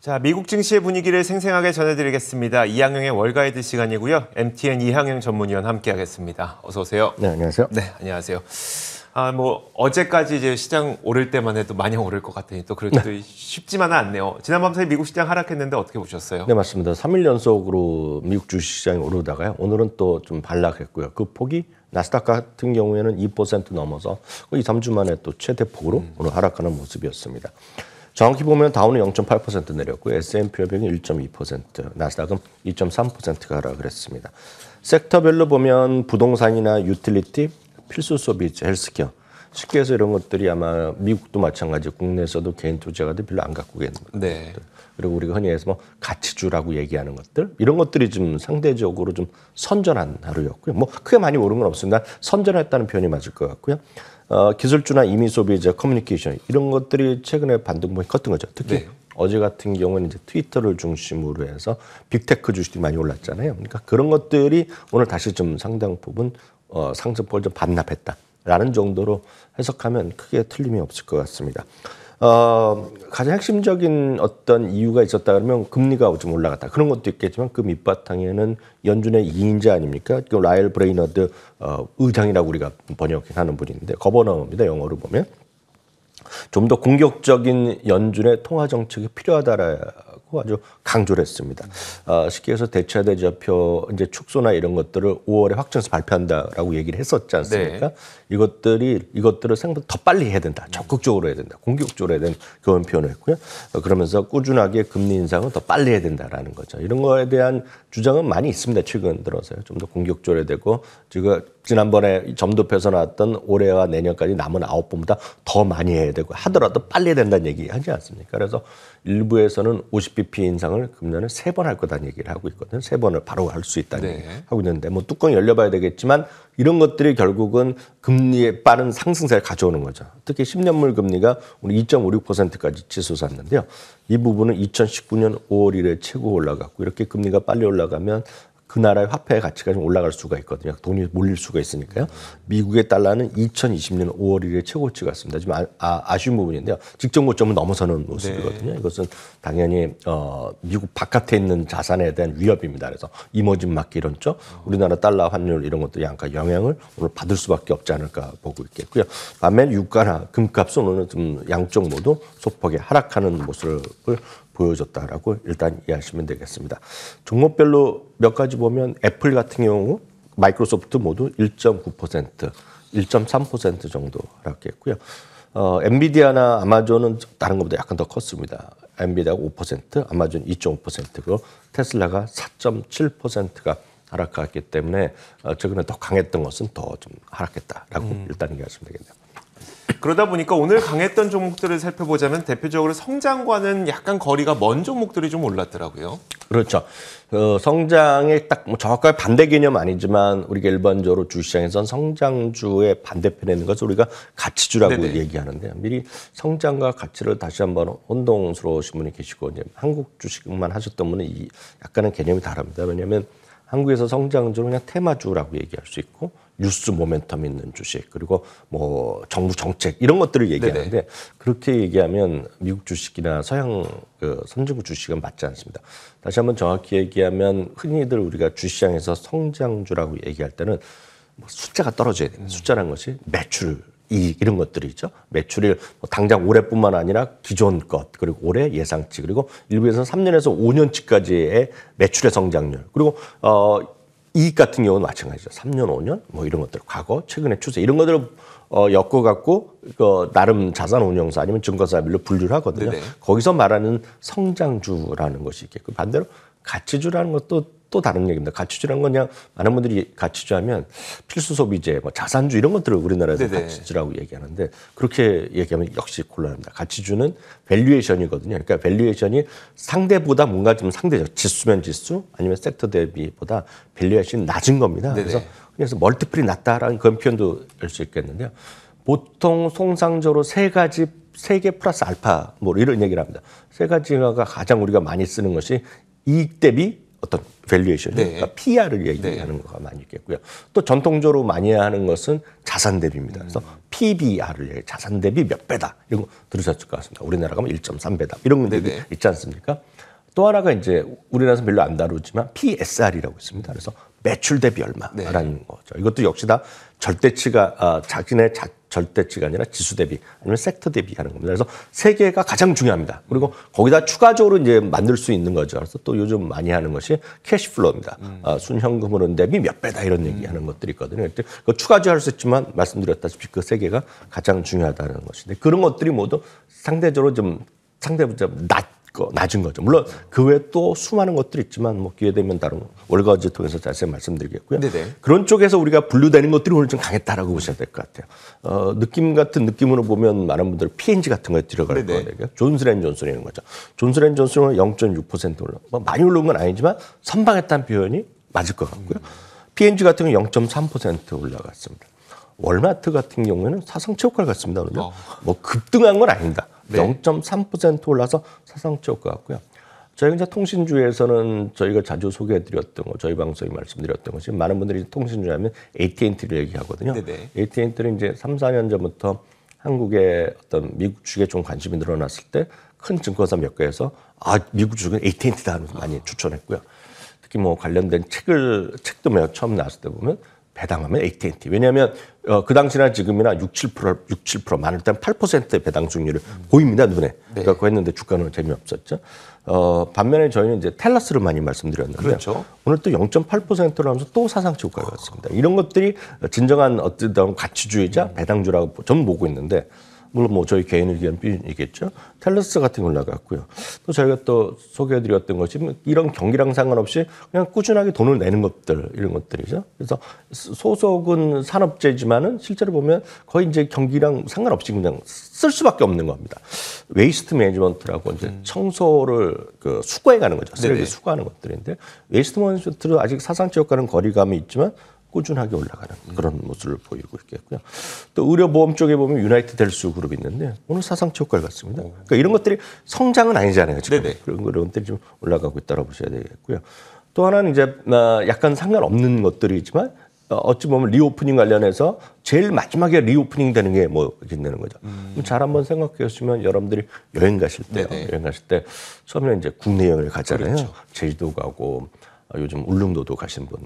자, 미국 증시의 분위기를 생생하게 전해드리겠습니다. 이항영의 월가이드 시간이고요. MTN 이항영 전문위원 함께하겠습니다. 어서 오세요. 네, 안녕하세요. 네, 안녕하세요. 아, 뭐 어제까지 이제 시장 오를 때만 해도 많이 오를 것 같으니 또 그래도 네. 쉽지만은 않네요. 지난밤새 미국 시장 하락했는데 어떻게 보셨어요? 네, 맞습니다. 3일 연속으로 미국 주식 시장이 오르다가요. 오늘은 또 좀 반락했고요. 그 폭이 나스닥 같은 경우에는 2% 넘어서 거의 3주 만에 또 최대 폭으로 음. 오늘 하락하는 모습이었습니다. 정확히 보면 다운은0.8% 내렸고 S&P 500은 1.2%, 나스닥은 2.3% 가라 그랬습니다. 섹터별로 보면 부동산이나 유틸리티, 필수 소비 헬스케어 쉽게 해서 이런 것들이 아마 미국도 마찬가지 국내에서도 개인 투자가들 별로 안 갖고 계는 네. 것들. 네. 그리고 우리가 흔히 해서 뭐 가치주라고 얘기하는 것들 이런 것들이 좀 상대적으로 좀 선전한 하루였고요. 뭐 크게 많이 오른 건 없습니다. 선전했다는 표현이 맞을 것 같고요. 어, 기술주나 이미 소비자 커뮤니케이션 이런 것들이 최근에 반등폭이 컸던 거죠. 특히 네. 어제 같은 경우는 이제 트위터를 중심으로 해서 빅테크 주식이 많이 올랐잖아요. 그러니까 그런 것들이 오늘 다시 좀 상당 부분 어, 상승폭을 좀 반납했다. 라는 정도로 해석하면 크게 틀림이 없을 것 같습니다. 어, 가장 핵심적인 어떤 이유가 있었다 그러면 금리가 좀 올라갔다. 그런 것도 있겠지만 그 밑바탕에는 연준의 2인자 아닙니까? 그 라일 브레이너드 어, 의장이라고 우리가 번역하는 분인데 거버너입니다. 영어로 보면. 좀 더 공격적인 연준의 통화 정책이 필요하다라 하고 아주 강조를 했습니다. 어, 쉽게 해서 대차 대자표 이제 축소나 이런 것들을 5월에 확정해서 발표한다라고 얘기를 했었지 않습니까? 네. 이것들이 이것들을 생각보다 더 빨리 해야 된다. 적극적으로 해야 된다. 공격적으로 해야 된다. 그런 표현을 했고요. 어, 그러면서 꾸준하게 금리 인상은 더 빨리 해야 된다라는 거죠. 이런 거에 대한 주장은 많이 있습니다. 최근 들어서요. 좀 더 공격적으로 해야 되고 지금 지난번에 점도표에서 나왔던 올해와 내년까지 남은 아홉 번보다더 많이 해야 되고 하더라도 빨리 해야 된다는 얘기 하지 않습니까? 그래서 일부에서는 50bp 인상을 금년에 세 번 할 거다는 얘기를 하고 있거든요. 세 번을 바로 할 수 있다는 네. 하고 있는데 뭐 뚜껑 열려봐야 되겠지만 이런 것들이 결국은 금리의 빠른 상승세를 가져오는 거죠. 특히 10년물 금리가 오늘 2.56%까지 치솟았는데요. 이 부분은 2019년 5월 1일에 최고 올라갔고 이렇게 금리가 빨리 올라가면 그 나라의 화폐의 가치가 좀 올라갈 수가 있거든요. 돈이 몰릴 수가 있으니까요. 미국의 달러는 2020년 5월 1일 최고치 같습니다. 지금 아, 아 쉬운 부분인데요. 직전 고점을 넘어서는 모습이거든요. 네. 이것은 당연히 어, 미국 바깥에 있는 자산에 대한 위협입니다. 그래서 이머진 마켓 이런 쪽, 우리나라 달러 환율 이런 것들이 약간 영향을 오늘 받을 수밖에 없지 않을까 보고 있겠고요. 반면 유가나 금값은 오늘 좀 양쪽 모두 소폭의 하락하는 모습을 보여줬다라고 일단 이해하시면 되겠습니다. 종목별로 몇 가지 보면 애플 같은 경우 마이크로소프트 모두 1.9%, 1.3% 정도 하락했고요. 어, 엔비디아나 아마존은 다른 것보다 약간 더 컸습니다. 엔비디아가 5%, 아마존 2 5고 테슬라가 4.7%가 하락했기 때문에 어, 최근에 더 강했던 것은 더 좀 하락했다라고 음. 일단 이해하시면 되겠네요. 그러다 보니까 오늘 강했던 종목들을 살펴보자면 대표적으로 성장과는 약간 거리가 먼 종목들이 좀 올랐더라고요. 그렇죠. 그 어, 성장의 딱뭐 정확하게 반대 개념 아니지만 우리가 일반적으로 주시장에선 성장주의 반대편에 있는 것을 우리가 가치주라고 네네. 얘기하는데 요 미리 성장과 가치를 다시 한번 혼동스러우신 분이 계시고 이제 한국 주식만 하셨던 분은 이 약간은 개념이 다릅니다. 왜냐하면 한국에서 성장주는 그냥 테마주라고 얘기할 수 있고 뉴스 모멘텀 있는 주식 그리고 뭐 정부 정책 이런 것들을 얘기하는데 네네. 그렇게 얘기하면 미국 주식이나 서양 그 선진국 주식은 맞지 않습니다. 다시 한번 정확히 얘기하면 흔히들 우리가 주시장에서 성장주라고 얘기할 때는 뭐 숫자가 떨어져야 됩니다. 음. 숫자란 것이 매출 이익 이런 것들이 있죠. 매출을 뭐 당장 올해뿐만 아니라 기존 것 그리고 올해 예상치 그리고 일부에서는 3년에서 5년치까지의 매출의 성장률 그리고 어 이익 같은 경우는 마찬가지죠. 3년, 5년 뭐 이런 것들 과거, 최근의 추세 이런 것들을 어, 엮어갖고 그 나름 자산 운용사 아니면 증권사별로 분류를 하거든요. 네네. 거기서 말하는 성장주라는 것이 있겠고 반대로 가치주라는 것도 또 다른 얘기입니다. 가치주라는 건 그냥 많은 분들이 가치주 하면 필수 소비재, 뭐 자산주 이런 것들을 우리나라에서 네네. 가치주라고 얘기하는데 그렇게 얘기하면 역시 곤란합니다. 가치주는 밸류에이션이거든요. 그러니까 밸류에이션이 상대보다 뭔가 좀 상대적 지수면 지수 아니면 섹터 대비보다 밸류에이션이 낮은 겁니다. 네네. 그래서 그래서 멀티플이 낮다라는 그런 표현도 할 수 있겠는데요. 보통 송상적으로세 가지 세 개 플러스 알파 뭐 이런 얘기를 합니다. 세 가지가 가장 우리가 많이 쓰는 것이 이익 대비 어떤 밸류에이션, 네. 그러니까 PR을 얘기하는 네. 거가 많이 있겠고요. 또 전통적으로 많이 하는 것은 자산 대비입니다. 그래서 PBR을 얘기, 자산 대비 몇 배다 이런 거 들으셨을 것 같습니다. 우리나라가 면 1.3배다 이런 것들이 네, 네 있지 않습니까? 또 하나가 이제 우리나라에서 별로 안 다루지만 PSR이라고 있습니다. 그래서 매출 대비 얼마라는 네. 거죠. 이것도 역시 다 절대치가 아, 자기네 자, 절대치가 아니라 지수 대비 아니면 섹터 대비 하는 겁니다. 그래서 세 개가 가장 중요합니다. 그리고 거기다 추가적으로 이제 만들 수 있는 거죠. 그래서 또 요즘 많이 하는 것이 캐시플로입니다. 음. 아, 순현금 흐름 대비 몇 배다 이런 음. 얘기하는 음. 것들이 있거든요. 그때 그 추가적으로 할 수 있지만 말씀드렸다시피 그 세 개가 가장 중요하다는 것인데 그런 것들이 모두 상대적으로 좀 상대보다 낮 낮은 거죠. 물론 그 외에 또 수많은 것들이 있지만 뭐 기회 되면 다른 월가지 통해서 자세히 말씀드리겠고요. 네네. 그런 쪽에서 우리가 분류되는 것들이 오늘 좀 강했다라고 보셔야 될 것 같아요. 어, 느낌 같은 느낌으로 보면 많은 분들 P&G n 같은 거에 들어갈 거예요. 존스앤존슨이있는 거죠. 존스앤존슨은 0.6% 올라. 뭐 많이 올라온 건 아니지만 선방했다는 표현이 맞을 것 같고요. P&G n 같은 경우 는0.3% 올라갔습니다. 월마트 같은 경우에는 사상 최고가같습니다그러 어. 뭐 급등한 건 아닙니다. 네. 0.3% 올라서 사상 최고 같고요. 저희가 이제 통신주에서는 저희가 자주 소개해드렸던 거, 저희 방송에 말씀드렸던 것이 많은 분들이 통신주 하면 AT&T를 얘기하거든요. 네네. AT&T는 이제 3, 4년 전부터 한국의 어떤 미국 측식에좀 관심이 늘어났을 때 큰 증권사 몇 개에서 아, 미국 주식은 AT&T다 하면서 많이 추천했고요. 특히 뭐 관련된 책을, 책도 몇 처음 나왔을 때 보면 배당하면 AT&T. 왜냐하면 어, 그 당시나 지금이나 6, 7% 6, 7% 많을 땐 8%의 배당 수익률을 음. 보입니다 눈에. 네. 그러니까 했는데 주가는 재미없었죠. 어, 반면에 저희는 이제 텔라스를 많이 말씀드렸는데 그렇죠. 오늘 또 0.8%로 하면서 또 사상 최고가였습니다. 이런 것들이 진정한 어떤 가치주의자 음. 배당주라고 저는 보고 있는데 물론 뭐 저희 개인을 위한 표현이겠죠. 텔러스 같은 걸 나갔고요. 또 저희가 또 소개해드렸던 것이 뭐 이런 경기랑 상관없이 그냥 꾸준하게 돈을 내는 것들 이런 것들이죠. 그래서 소속은 산업재지만은 실제로 보면 거의 이제 경기랑 상관없이 그냥 쓸 수밖에 없는 겁니다. 웨이스트 매니지먼트라고 이제 음. 청소를 그 수거해 가는 거죠. 쓰레기 수거하는 것들인데 웨이스트 매니지먼트로 아직 사상 지역과는 거리감이 있지만 꾸준하게 올라가는 그런 모습을 보이고 있겠고요. 또 의료보험 쪽에 보면 유나이티드 델수 그룹이 있는데 오늘 사상 최고가를 습니다 어. 그러니까 이런 것들이 성장은 아니잖아요. 지금 네네. 그런 것들이 좀 올라가고 있다고 보셔야 되겠고요. 또 하나는 이제 아, 약간 상관없는 것들이지만 어, 어찌 보면 리오프닝 관련해서 제일 마지막에 리오프닝 되는 게뭐 된다는 거죠. 음. 잘 한번 생각해보시면 여러분들이 여행 가실 때 여행 가실 때 처음에 이제 국내 여행을 가잖아요. 그렇죠. 제주도 가고 아, 요즘 울릉도도 가신 분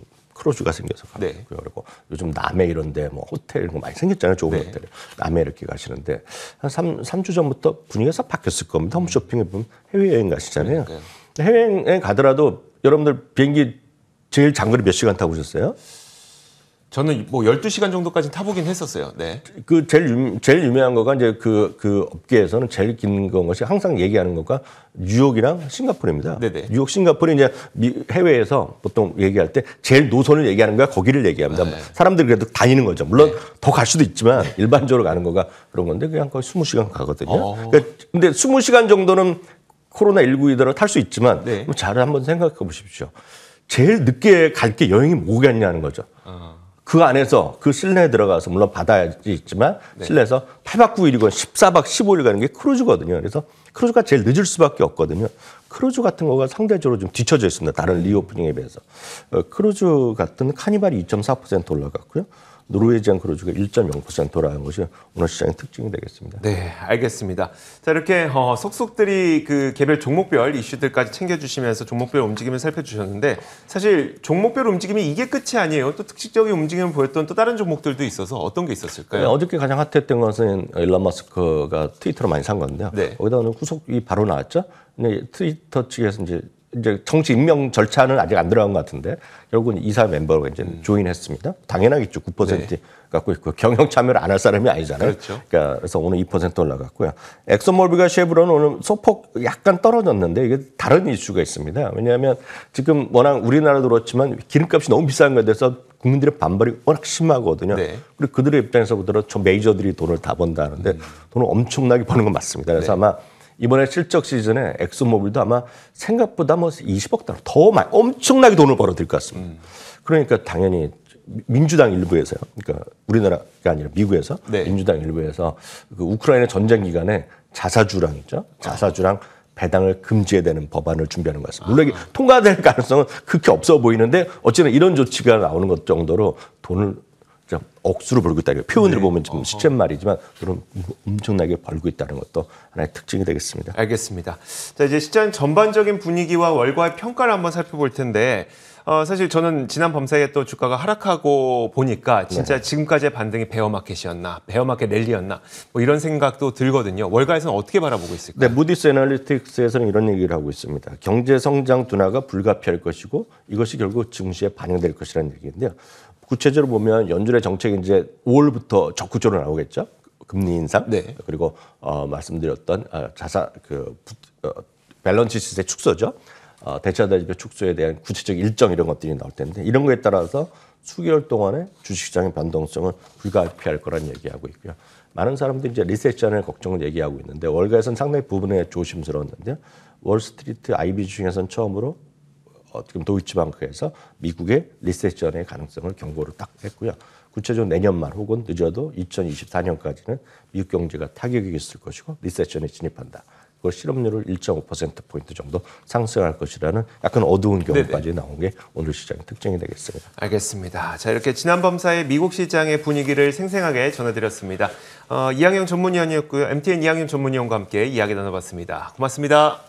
크루즈가 생겨서 가고요. 네. 그리고 요즘 남해 이런데 뭐 호텔 뭐 많이 생겼잖아요. 좋은 네. 호텔 남해 이렇게 가시는데 한 3, 3주 전부터 분위기가 바뀌었을 겁니다. 홈쇼핑에 보면 해외 여행 가시잖아요. 그러니까요. 네, 네. 해외 여행 가더라도 여러분들 비행기 제일 장거리 몇 시간 타고 오셨어요? 저는 뭐 12시간 정도까지 타보긴 했었어요. 네. 그 제일 유, 제일 유명한 거가 이제 그, 그 업계에서는 제일 긴 건 것이 항상 얘기하는 것과 뉴욕이랑 싱가포르입니다. 네네. 네. 뉴욕, 싱가포르 이제 미, 해외에서 보통 얘기할 때 제일 노선을 얘기하는 거야 거기를 얘기합니다. 네. 사람들이 그래도 다니는 거죠. 물론 네. 더갈 수도 있지만 일반적으로 가는 거가 그런 건데 그냥 거의 20시간 가거든요. 어. 그러니까 근데 20시간 정도는 코로나19 이더라로탈 수 있지만 네. 뭐 잘 한번 생각해 보십시오. 제일 늦게 갈 게 여행이 뭐겠냐는 거죠. 어. 그 안에서 그 실내에 들어가서 물론 바다에 있지만 네. 실내에서 네. 8박 9일이건 14박 15일 가는 게 크루즈거든요. 그래서 크루즈가 제일 늦을 수밖에 없거든요. 크루즈 같은 거가 상대적으로 좀 뒤쳐져 있습니다. 다른 리오프닝에 비해서. 어, 크루즈 같은 카니발이 2.4% 올라갔고요. 노르웨지안 이 크루즈가 1.0%라는 것이 오늘 시장의 특징이 되겠습니다. 네, 알겠습니다. 자, 이렇게 어, 속속들이 그 개별 종목별 이슈들까지 챙겨주시면서 종목별 움직임을 살펴주셨는데 사실 종목별 움직임이 이게 끝이 아니에요. 또 특징적인 움직임을 보였던 또 다른 종목들도 있어서 어떤 게 있었을까요? 네, 어저께 가장 핫했던 것은 일론 마스크가 트위터로 많이 산 건데요. 네. 거기다 오늘 후속이 바로 나왔죠. 근데 트위터 측에서 이제 이제 정치 임명 절차는 아직 안 들어간 것 같은데 결국은 이사 멤버로 이제 음. 조인했습니다. 당연하겠죠. 9% 네. 갖고 있고 경영 참여를 안 할 사람이 아니잖아요. 그렇죠. 그러니까 그래서 오늘 2% 올라갔고요. 엑소몰비가 쉐브론 오늘 소폭 약간 떨어졌는데 이게 다른 이슈가 있습니다. 왜냐하면 지금 워낙 우리나라도 그렇지만 기름값이 너무 비싼 거에 대해서 국민들의 반발이 워낙 심하거든요. 네. 그리고 그들의 입장에서 보더라도 저 메이저들이 돈을 다 번다는데 음. 돈을 엄청나게 버는 건 맞습니다. 그래서 네. 아마 이번에 실적 시즌에 엑소모빌도 아마 생각보다 뭐 20억 달러 더 많이 엄청나게 돈을 벌어들일 것 같습니다. 음. 그러니까 당연히 민주당 일부에서요. 그러니까 우리나라가 아니라 미국에서 네. 민주당 일부에서 그 우크라이나 전쟁 기간에 자사주랑 있죠. 자사주랑 배당을 금지해야 되는 법안을 준비하는 것 같습니다. 물론 아. 통과될 가능성은 극히 없어 보이는데 어쨌든 이런 조치가 나오는 것 정도로 돈을 억수로 벌고 있다. 표현을 네. 보면 지금 시쳇 말이지만 그런 엄청나게 벌고 있다는 것도 하나의 특징이 되겠습니다. 알겠습니다. 자 이제 시장 전반적인 분위기와 월가의 평가를 한번 살펴볼 텐데 어, 사실 저는 지난 밤사이에 또 주가가 하락하고 보니까 진짜 네. 지금까지의 반등이 베어마켓이었나, 베어마켓 랠리였나, 뭐 이런 생각도 들거든요. 월가에서는 어떻게 바라보고 있을까요? 네, 무디스 애널리틱스에서는 이런 얘기를 하고 있습니다. 경제 성장 둔화가 불가피할 것이고 이것이 결국 증시에 반영될 것이라는 얘기인데요. 구체적으로 보면 연준의 정책이 이제 5월부터 적극적으로 나오겠죠. 금리 인상 네. 그리고 어, 말씀드렸던 어, 자사 그 부, 어, 밸런스 시세 축소죠. 어, 대차대지표 축소에 대한 구체적 일정 이런 것들이 나올 텐데 이런 거에 따라서 수개월 동안의 주식시장의 변동성은 불가피할 거란 얘기하고 있고요. 많은 사람들이 이제 리세션의 걱정을 얘기하고 있는데 월가에서는 상당히 부분에 조심스러웠는데 월스트리트 IB 중에서는 처음으로 어떻게 보면 도이치방크에서 미국의 리세션의 가능성을 경고를 딱 했고요. 구체적으로 내년 말 혹은 늦어도 2024년까지는 미국 경제가 타격이 있을 것이고 리세션에 진입한다. 그 실업률을 1.5%포인트 정도 상승할 것이라는 약간 어두운 경우까지 네네. 나온 게 오늘 시장의 특징이 되겠습니다. 알겠습니다. 자, 이렇게 지난 범사에 미국 시장의 분위기를 생생하게 전해드렸습니다. 어, 이양영 전문위원이었고요. MTN 이양영 전문위원과 함께 이야기 나눠봤습니다. 고맙습니다.